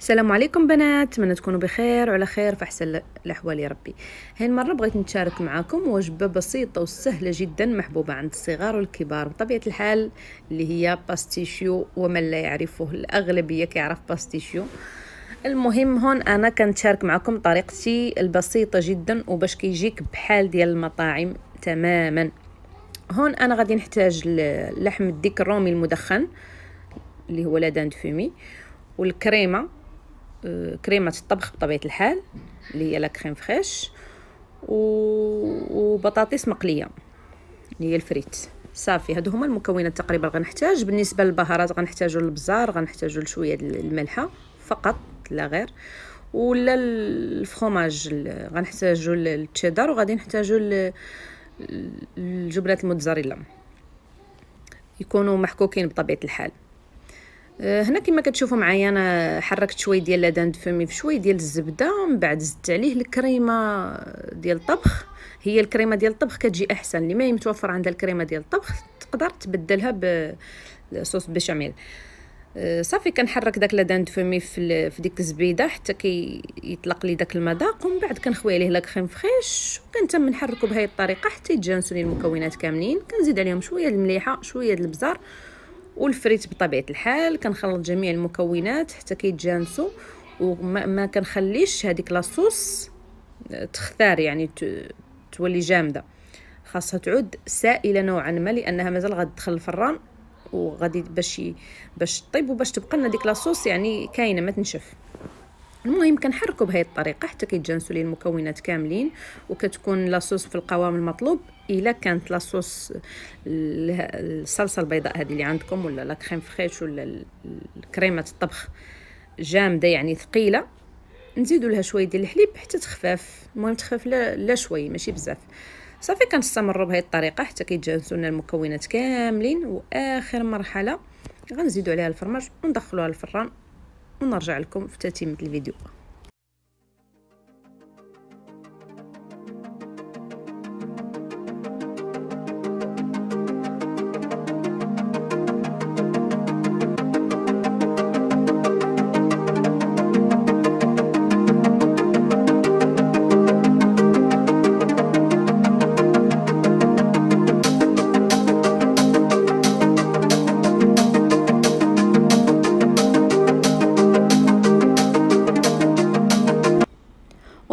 السلام عليكم بنات نتمنى تكونوا بخير وعلى خير في احسن الاحوال يا ربي هاي المره بغيت نتشارك معكم وجبه بسيطه وسهله جدا محبوبه عند الصغار والكبار بطبيعه الحال اللي هي باستيشيو ومن لا يعرفه الاغلبيه كيعرف باستيشيو المهم هون انا كنتشارك معكم طريقتي البسيطه جدا وباش كيجيك بحال ديال المطاعم تماما هون انا غادي نحتاج لحم الديك الرومي المدخن اللي هو لا دان فومي والكريمه آه، كريمه الطبخ بطبيعه الحال اللي هي لا كريم فريش وبطاطس مقليه اللي هي الفريت صافي هادو هما المكونات تقريبا غنحتاج بالنسبه للبهارات غنحتاجو البزار غنحتاجو شويه الملحه فقط لا غير ولا الفخوماج غنحتاجو التشيدر وغادي نحتاجو الجبنه الموتزاريلا يكونوا محكوكين بطبيعه الحال آه، هنا كما كتشوفوا معايا انا حركت شويه ديال لادان فمي شويه ديال الزبده من بعد زدت عليه الكريمه ديال الطبخ هي الكريمه ديال الطبخ كتجي احسن اللي ما متوفر عندها الكريمه ديال الطبخ تقدر تبدلها بصوص بشاميل آه، صافي كنحرك داك لادان فمي في في ديك الزبيده حتى كي يطلق لي داك المذاق ومن بعد كنخوي عليه لا كريم فريش وكنتم نحركو بهذه الطريقه حتى يتجانسوا لي المكونات كاملين كنزيد عليهم شويه المليحه شويه البزار والفريت بطبيعه الحال كنخلط جميع المكونات حتى كيتجانسوا وما كنخليش هذيك لاصوص آه، تختار يعني تولي جامده خاصها تعود سائله نوعا ما لانها مازال غتدخل الفران وغادي باش باش طيب وباش تبقى لنا ديك لاصوص يعني كاينه ما تنشف المهم كنحركو بهاي الطريقه حتى كيتجانسوا لي المكونات كاملين وكتكون لاصوص في القوام المطلوب الا كانت لاصوص الصلصه البيضاء هذه اللي عندكم ولا لا كريم فريش ولا كريمه الطبخ جامده يعني ثقيله نزيدوا لها شويه ديال الحليب حتى تخفاف المهم تخفاف لا, لا شوي ماشي بزاف صافي كنستمروا بهاي الطريقه حتى كيتجانسوا لنا المكونات كاملين واخر مرحله غنزيدوا عليها الفرماج وندخلوها الفران ونرجع لكم في تتمة الفيديو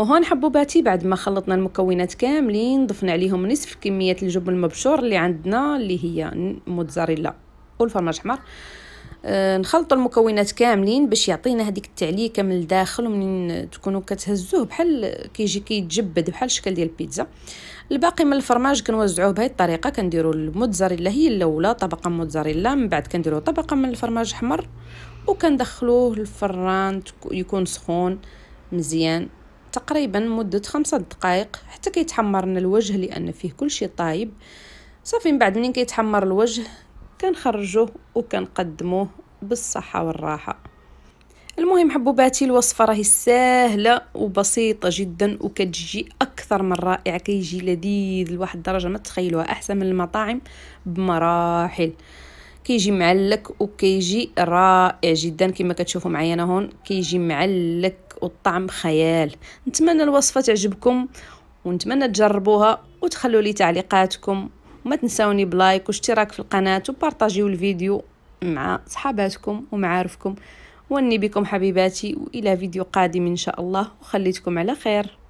وهون حبوباتي بعد ما خلطنا المكونات كاملين ضفنا عليهم نصف كمية الجبن المبشور اللي عندنا اللي هي موتزاريلا والفرماج حمر آه، نخلط المكونات كاملين باش يعطينا هذيك التعليكه من الداخل ومنين تكونوا كتهزوه بحال كيجي كيتجبد بحال الشكل ديال البيتزا الباقي من الفرماج كنوزعوه بهذه الطريقه كنديروا الموتزاريلا هي الاولى طبقه موتزاريلا من بعد كنديروا طبقه من الفرماج حمر وكندخلوه الفران يكون سخون مزيان تقريبا مدة خمسة دقائق حتى كيتحمر لنا الوجه لأن فيه كل شيء طايب صافي من بعد منين كيتحمر الوجه كنخرجوه وكنقدموه بالصحة والراحة المهم حبوباتي الوصفة راهي سهلة وبسيطة جدا وكتجي أكثر من رائعة كيجي لذيذ لواحد الدرجة ما تخيلوها أحسن من المطاعم بمراحل كيجي معلك وكيجي رائع جدا كما كتشوفوا معايا انا هون كيجي معلك والطعم خيال نتمنى الوصفه تعجبكم ونتمنى تجربوها وتخلوا لي تعليقاتكم وما تنساوني بلايك واشتراك في القناه وبارطاجيو الفيديو مع صحاباتكم ومعارفكم واني بكم حبيباتي والى فيديو قادم ان شاء الله وخليتكم على خير